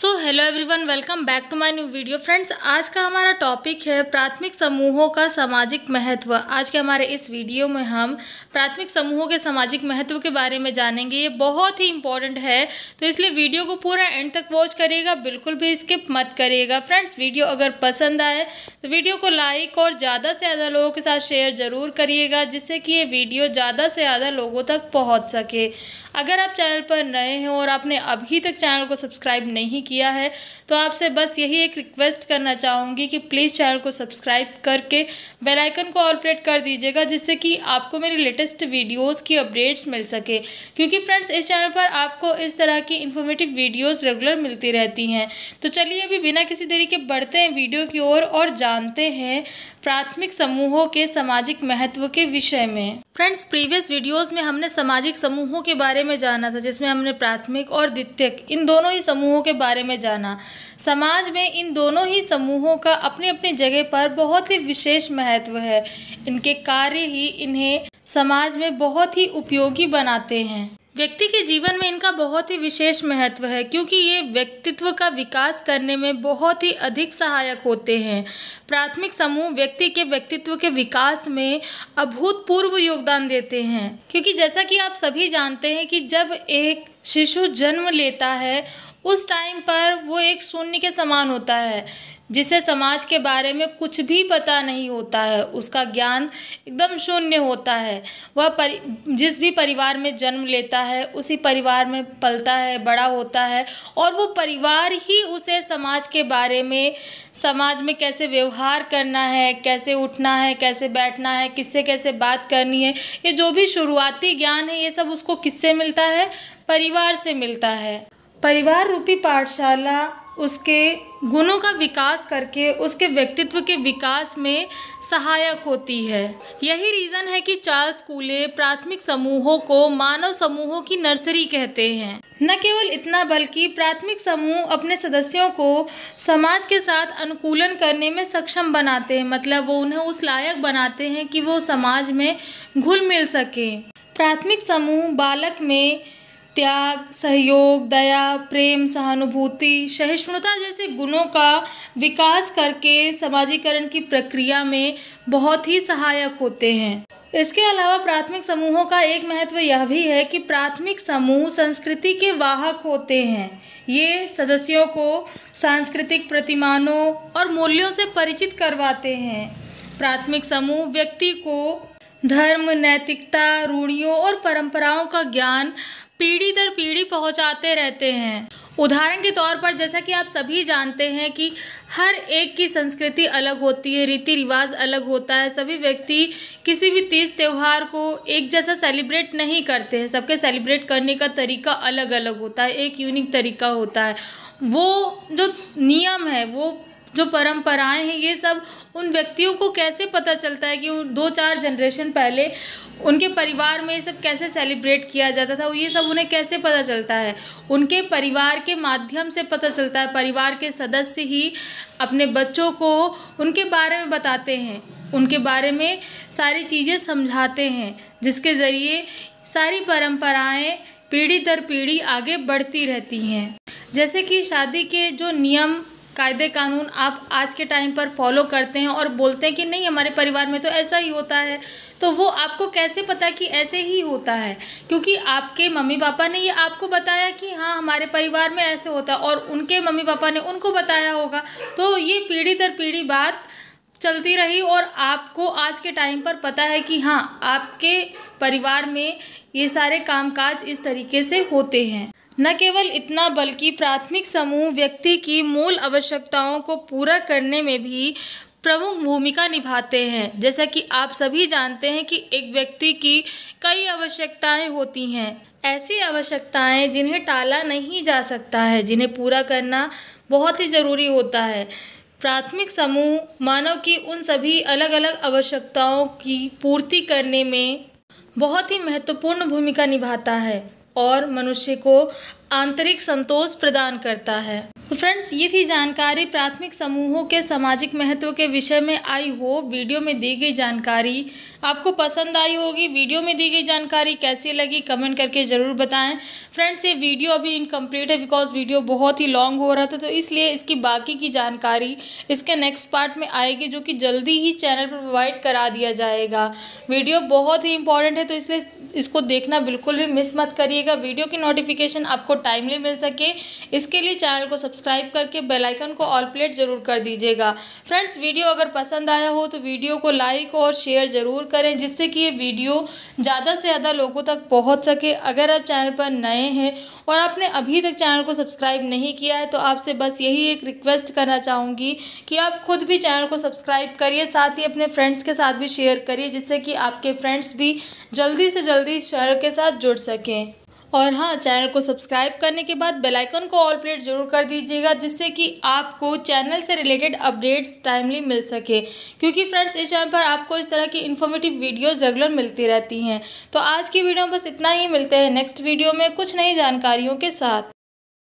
so hello everyone welcome back to my new video friends आज का हमारा topic है प्राथमिक समूहों का सामाजिक महत्व आज के हमारे इस वीडियो में हम प्राथमिक समूहों के सामाजिक महत्व के बारे में जानेंगे ये बहुत ही इंपॉर्टेंट है तो इसलिए वीडियो को पूरा एंड तक वॉच करिएगा बिल्कुल भी स्किप मत करिएगा फ्रेंड्स वीडियो अगर पसंद आए तो वीडियो को लाइक और ज़्यादा से ज़्यादा लोगों के साथ शेयर ज़रूर करिएगा जिससे कि ये वीडियो ज़्यादा से ज़्यादा लोगों तक पहुँच सके अगर आप चैनल पर नए हैं और आपने अभी तक चैनल को सब्सक्राइब नहीं किया है तो आपसे बस यही एक रिक्वेस्ट करना चाहूँगी कि प्लीज़ चैनल को सब्सक्राइब करके बेल आइकन को ऑपरेट कर दीजिएगा जिससे कि आपको मेरी लेटेस्ट वीडियोज़ की अपडेट्स मिल सके क्योंकि फ्रेंड्स इस चैनल पर आपको इस तरह की इन्फॉर्मेटिव वीडियोज़ रेगुलर मिलती रहती हैं तो चलिए अभी बिना किसी तरीके बढ़ते हैं वीडियो की ओर और, और जानते हैं प्राथमिक समूहों के सामाजिक महत्व के विषय में फ्रेंड्स प्रीवियस वीडियोस में हमने सामाजिक समूहों के बारे में जाना था जिसमें हमने प्राथमिक और द्वितीयक इन दोनों ही समूहों के बारे में जाना समाज में इन दोनों ही समूहों का अपनी अपनी जगह पर बहुत ही विशेष महत्व है इनके कार्य ही इन्हें समाज में बहुत ही उपयोगी बनाते हैं व्यक्ति के जीवन में इनका बहुत ही विशेष महत्व है क्योंकि ये व्यक्तित्व का विकास करने में बहुत ही अधिक सहायक होते हैं प्राथमिक समूह व्यक्ति के व्यक्तित्व के विकास में अभूतपूर्व योगदान देते हैं क्योंकि जैसा कि आप सभी जानते हैं कि जब एक शिशु जन्म लेता है उस टाइम पर वो एक शून्य के समान होता है जिसे समाज के बारे में कुछ भी पता नहीं होता है उसका ज्ञान एकदम शून्य होता है वह परि जिस भी परिवार में जन्म लेता है उसी परिवार में पलता है बड़ा होता है और वो परिवार ही उसे समाज के बारे में समाज में कैसे व्यवहार करना है कैसे उठना है कैसे बैठना है किससे कैसे बात करनी है ये जो भी शुरुआती ज्ञान है ये सब उसको किससे मिलता है परिवार से मिलता है परिवार रूपी पाठशाला उसके गुणों का विकास करके उसके व्यक्तित्व के विकास में सहायक होती है यही रीज़न है कि चार्ल्स कूले प्राथमिक समूहों को मानव समूहों की नर्सरी कहते हैं न केवल इतना बल्कि प्राथमिक समूह अपने सदस्यों को समाज के साथ अनुकूलन करने में सक्षम बनाते हैं मतलब वो उन्हें उस लायक बनाते हैं कि वो समाज में घुल मिल सकें प्राथमिक समूह बालक में त्याग सहयोग दया प्रेम सहानुभूति सहिष्णुता जैसे गुणों का विकास करके समाजीकरण की प्रक्रिया में बहुत ही सहायक होते हैं इसके अलावा प्राथमिक समूहों का एक महत्व यह भी है कि प्राथमिक समूह संस्कृति के वाहक होते हैं ये सदस्यों को सांस्कृतिक प्रतिमानों और मूल्यों से परिचित करवाते हैं प्राथमिक समूह व्यक्ति को धर्म नैतिकता रूढ़ियों और परंपराओं का ज्ञान पीढ़ी दर पीढ़ी पहुंचाते रहते हैं उदाहरण के तौर पर जैसा कि आप सभी जानते हैं कि हर एक की संस्कृति अलग होती है रीति रिवाज अलग होता है सभी व्यक्ति किसी भी तीज त्यौहार को एक जैसा सेलिब्रेट नहीं करते हैं सबके सेलिब्रेट करने का तरीका अलग अलग होता है एक यूनिक तरीका होता है वो जो नियम है वो जो परंपराएं हैं ये सब उन व्यक्तियों को कैसे पता चलता है कि दो चार जनरेशन पहले उनके परिवार में ये सब कैसे सेलिब्रेट किया जाता था ये सब उन्हें कैसे पता चलता है उनके परिवार के माध्यम से पता चलता है परिवार के सदस्य ही अपने बच्चों को उनके बारे में बताते हैं उनके बारे में सारी चीज़ें समझाते हैं जिसके ज़रिए सारी परंपराएं पीढ़ी दर पीढ़ी आगे बढ़ती रहती हैं जैसे कि शादी के जो नियम कायदे कानून आप आज के टाइम पर फॉलो करते हैं और बोलते हैं कि नहीं हमारे परिवार में तो ऐसा ही होता है तो वो आपको कैसे पता कि ऐसे ही होता है क्योंकि आपके मम्मी पापा ने ये आपको बताया कि हाँ हमारे परिवार में ऐसे होता है और उनके मम्मी पापा ने उनको बताया होगा तो ये पीढ़ी दर पीढ़ी बात चलती रही और आपको आज के टाइम पर पता है कि हाँ आपके परिवार में ये सारे कामकाज इस तरीके से होते हैं न केवल इतना बल्कि प्राथमिक समूह व्यक्ति की मूल आवश्यकताओं को पूरा करने में भी प्रमुख भूमिका निभाते हैं जैसा कि आप सभी जानते हैं कि एक व्यक्ति की कई आवश्यकताएं होती हैं ऐसी आवश्यकताएं जिन्हें टाला नहीं जा सकता है जिन्हें पूरा करना बहुत ही ज़रूरी होता है प्राथमिक समूह मानव की उन सभी अलग अलग आवश्यकताओं की पूर्ति करने में बहुत ही महत्वपूर्ण भूमिका निभाता है और मनुष्य को आंतरिक संतोष प्रदान करता है तो फ्रेंड्स ये थी जानकारी प्राथमिक समूहों के सामाजिक महत्व के विषय में आई होप वीडियो में दी गई जानकारी आपको पसंद आई होगी वीडियो में दी गई जानकारी कैसी लगी कमेंट करके ज़रूर बताएं फ्रेंड्स ये वीडियो अभी इनकम्प्लीट है बिकॉज वीडियो बहुत ही लॉन्ग हो रहा था तो इसलिए इसकी बाकी की जानकारी इसके नेक्स्ट पार्ट में आएगी जो कि जल्दी ही चैनल पर प्रोवाइड करा दिया जाएगा वीडियो बहुत ही इंपॉर्टेंट है तो इसलिए इसको देखना बिल्कुल भी मिस मत करिएगा वीडियो की नोटिफिकेशन आपको टाइमली मिल सके इसके लिए चैनल को सब्सक्राइब करके बेलाइकन को ऑल प्लेट ज़रूर कर दीजिएगा फ्रेंड्स वीडियो अगर पसंद आया हो तो वीडियो को लाइक और शेयर ज़रूर करें जिससे कि ये वीडियो ज़्यादा से ज़्यादा लोगों तक पहुँच सके अगर आप चैनल पर नए हैं और आपने अभी तक चैनल को सब्सक्राइब नहीं किया है तो आपसे बस यही एक रिक्वेस्ट करना चाहूँगी कि आप खुद भी चैनल को सब्सक्राइब करिए साथ ही अपने फ्रेंड्स के साथ भी शेयर करिए जिससे कि आपके फ्रेंड्स भी जल्दी से जल्दी चैनल के साथ जुड़ सकें और हाँ चैनल को सब्सक्राइब करने के बाद बेल आइकन को ऑल प्लेट जरूर कर दीजिएगा जिससे कि आपको चैनल से रिलेटेड अपडेट्स टाइमली मिल सके क्योंकि फ्रेंड्स इस चैनल पर आपको इस तरह की इन्फॉर्मेटिव वीडियोस रेगुलर मिलती रहती हैं तो आज की वीडियो में बस इतना ही मिलते हैं नेक्स्ट वीडियो में कुछ नई जानकारियों के साथ